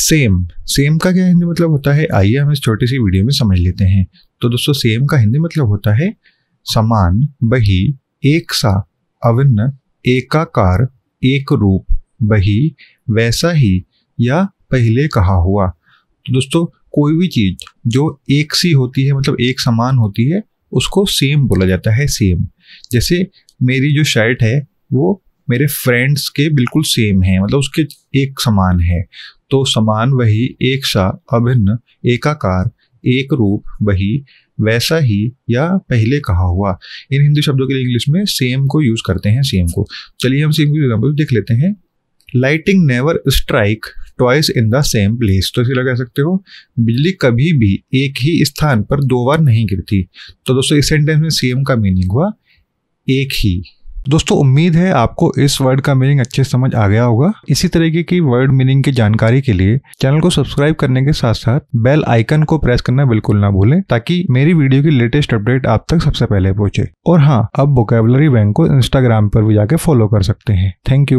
same same का क्या हिंदी मतलब होता है आइए हम इस छोटी सी वीडियो में समझ लेते हैं तो दोस्तों सेम का हिंदी मतलब होता है समान बही एक सा अभिन्न एकाकार एक रूप बही वैसा ही या पहले कहा हुआ तो दोस्तों कोई भी चीज जो एक सी होती है मतलब एक समान होती है उसको सेम बोला जाता है सेम जैसे मेरी जो शर्ट है वो मेरे फ्रेंड्स के बिल्कुल सेम हैं मतलब उसके एक समान है तो समान वही एक सा अभिन्न एकाकार एक रूप वही वैसा ही या पहले कहा हुआ इन हिंदी शब्दों के लिए इंग्लिश में सेम को यूज़ करते हैं सेम को चलिए हम सेम एग्जाम्पल देख लेते हैं lighting never strike twice in the same place तो इसी लगा सकते हो बिजली कभी भी एक ही स्थान पर दो बार नहीं गिरती तो दोस्तों इस सेंटेंस में सेम का मीनिंग हुआ एक ही दोस्तों उम्मीद है आपको इस वर्ड का मीनिंग अच्छे समझ आ गया होगा इसी तरीके की वर्ड मीनिंग की जानकारी के लिए चैनल को सब्सक्राइब करने के साथ साथ बेल आइकन को प्रेस करना बिल्कुल ना भूलें ताकि मेरी वीडियो की लेटेस्ट अपडेट आप तक सबसे पहले पहुंचे और हाँ अब वोकेबलरी बैंक को इंस्टाग्राम पर भी जाके फॉलो कर सकते हैं थैंक यू